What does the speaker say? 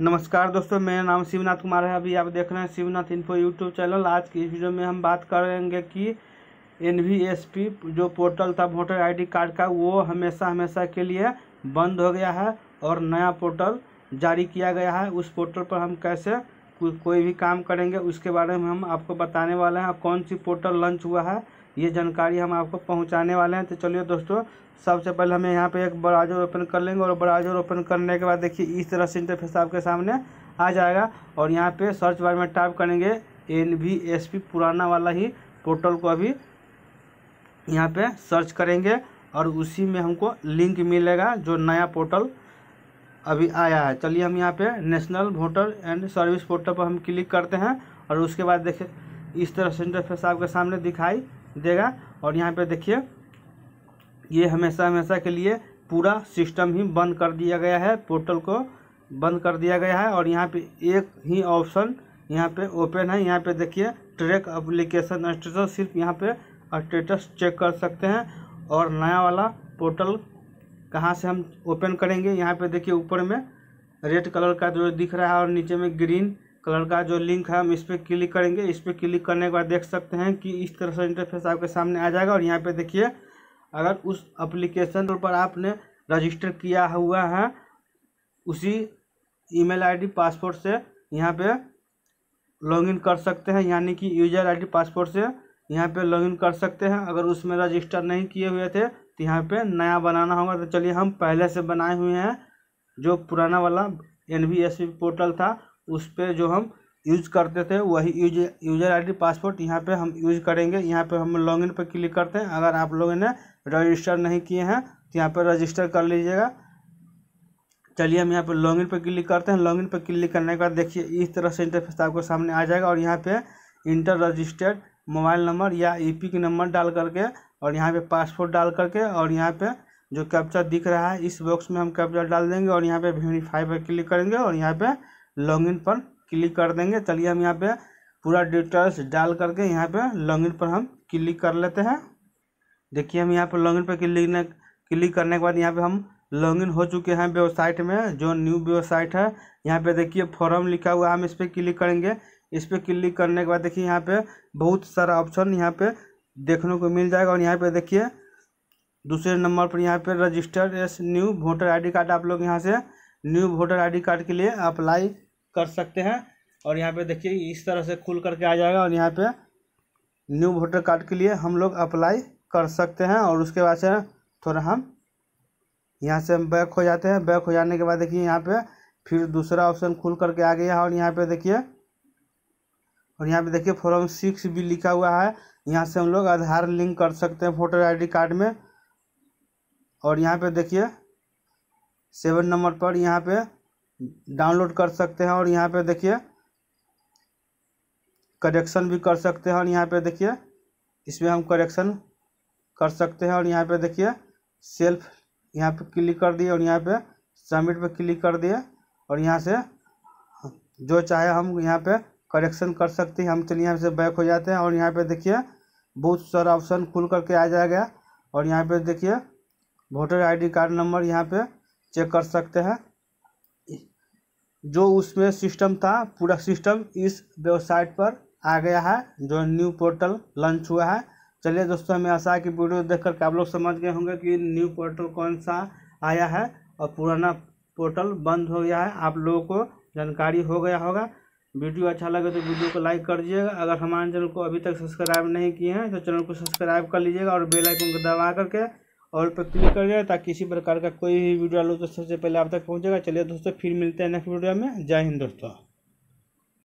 नमस्कार दोस्तों मेरा नाम शिवनाथ कुमार है अभी आप देख रहे हैं शिवनाथ इन्फो यूट्यूब चैनल आज की इस वीडियो में हम बात करेंगे कि एन जो पोर्टल था वोटर आईडी कार्ड का वो हमेशा हमेशा के लिए बंद हो गया है और नया पोर्टल जारी किया गया है उस पोर्टल पर हम कैसे को, कोई भी काम करेंगे उसके बारे में हम आपको बताने वाले हैं कौन सी पोर्टल लॉन्च हुआ है ये जानकारी हम आपको पहुंचाने वाले हैं तो चलिए दोस्तों सबसे पहले हमें यहाँ पे एक ब्राउजर ओपन कर लेंगे और ब्राउजर ओपन करने के बाद देखिए इस तरह से इंटरफेस आपके सामने आ जाएगा और यहाँ पे सर्च बार में टाइप करेंगे एन वी एस पी पुराना वाला ही पोर्टल को अभी यहाँ पे सर्च करेंगे और उसी में हमको लिंक मिलेगा जो नया पोर्टल अभी आया है चलिए हम यहाँ पे national voter and service portal पर हम क्लिक करते हैं और उसके बाद देखिए इस तरह से इंटरफेस आपके सामने दिखाई देगा और यहाँ पे देखिए ये हमेशा हमेशा के लिए पूरा सिस्टम ही बंद कर दिया गया है पोर्टल को बंद कर दिया गया है और यहाँ पे एक ही ऑप्शन यहाँ पे ओपन है यहाँ पे देखिए ट्रैक अप्लीकेशन स्टेटस सिर्फ यहाँ पे स्टेटस चेक कर सकते हैं और नया वाला पोर्टल कहाँ से हम ओपन करेंगे यहाँ पे देखिए ऊपर में रेड कलर का जो दिख रहा है और नीचे में ग्रीन कलर का जो लिंक है हम इस पर क्लिक करेंगे इस पर क्लिक करने के बाद देख सकते हैं कि इस तरह से इंटरफेस आपके सामने आ जाएगा और यहाँ पे देखिए अगर उस एप्लीकेशन पर आपने रजिस्टर किया हुआ है उसी ईमेल आईडी पासपोर्ट से यहाँ पे लॉगिन कर सकते हैं यानी कि यूजर आईडी पासपोर्ट से यहाँ पे लॉगिन कर सकते हैं अगर उसमें रजिस्टर नहीं किए हुए थे तो यहाँ पर नया बनाना होगा तो चलिए हम पहले से बनाए हुए हैं जो पुराना वाला एन पोर्टल था उस पर जो हम यूज करते थे वही यूज यूजर आईडी पासपोर्ट यहाँ पे हम यूज करेंगे यहाँ पे हम लॉग इन पर क्लिक करते हैं अगर आप लोगों ने रजिस्टर नहीं किए हैं तो यहाँ पर रजिस्टर कर लीजिएगा चलिए हम यहाँ पर लॉग इन पर क्लिक करते हैं लॉग इन पर क्लिक करने के बाद देखिए इस तरह से इंटरफेस आपको सामने आ जाएगा और यहाँ पर इंटर रजिस्टर्ड मोबाइल नंबर या ई पी नंबर डाल करके और यहाँ पर पासपोर्ट डाल करके और यहाँ पर जो कैप्चा दिख रहा है इस बॉक्स में हम कैप्चा डाल देंगे और यहाँ पे वेरीफाई पर क्लिक करेंगे और यहाँ पर लॉगिन पर क्लिक कर देंगे चलिए हम यहाँ पे पूरा डिटेल्स डाल करके यहाँ पे लॉगिन पर हम क्लिक कर लेते हैं देखिए हम यहाँ पर लॉगिन पर क्लिक क्लिक करने के बाद यहाँ पे हम लॉगिन हो चुके हैं वेबसाइट में जो न्यू वेबसाइट है यहाँ पे देखिए फॉर्म लिखा हुआ है हम इस पर क्लिक करेंगे इस पर क्लिक करने के बाद देखिए यहाँ पे बहुत सारा ऑप्शन यहाँ पे देखने को मिल जाएगा और यहाँ पे देखिए दूसरे नंबर पर यहाँ पे register as new voter ID card आप लोग यहाँ से न्यू वोटर आईडी कार्ड के लिए अप्लाई कर सकते हैं और यहाँ पे देखिए इस तरह से खुल करके आ जाएगा और यहाँ पे न्यू वोटर कार्ड के लिए हम लोग अप्लाई कर सकते हैं और उसके बाद से थोड़ा हम यहाँ से हम बैक हो जाते हैं बैक हो जाने के बाद देखिए यहाँ पे फिर दूसरा ऑप्शन खुल करके आ गया और यहाँ पे देखिए और यहाँ पे देखिए फॉर्म सिक्स भी लिखा हुआ है यहाँ से हम लोग आधार लिंक कर सकते हैं वोटर आई कार्ड में और यहाँ पर देखिए सेवन नंबर पर यहाँ पर डाउनलोड कर सकते हैं और यहाँ पे देखिए करेक्शन भी कर सकते हैं और यहाँ पे देखिए इसमें हम करेक्शन कर सकते हैं और यहाँ पे देखिए सेल्फ यहाँ पे क्लिक कर दिए और यहाँ पे सबमिट पे क्लिक कर दिए और यहाँ से जो चाहे हम यहाँ पे करेक्शन कर सकते हैं हम चलिए यहाँ से बैक हो जाते हैं और यहाँ पे देखिए बहुत सारा ऑप्शन खुल करके आ जाएगा और यहाँ पे देखिए वोटर आईडी कार्ड नंबर यहाँ पे चेक कर सकते हैं जो उसमें सिस्टम था पूरा सिस्टम इस वेबसाइट पर आ गया है जो न्यू पोर्टल लॉन्च हुआ है चलिए दोस्तों हमें आशा है कि वीडियो देख करके आप लोग समझ गए होंगे कि न्यू पोर्टल कौन सा आया है और पुराना पोर्टल बंद हो गया है आप लोगों को जानकारी हो गया होगा वीडियो अच्छा लगे तो वीडियो को लाइक कर दीजिएगा अगर हमारे चैनल को अभी तक सब्सक्राइब नहीं किए हैं तो चैनल को सब्सक्राइब कर लीजिएगा और बेल आइकन को दबा करके और पर क्लिक कर दिया ताकि किसी प्रकार का कोई भी वीडियो आप लोग तो सबसे पहले आप तक पहुँचेगा चलिए दोस्तों फिर मिलते हैं नेक्स्ट वीडियो में जय हिंद दोस्तों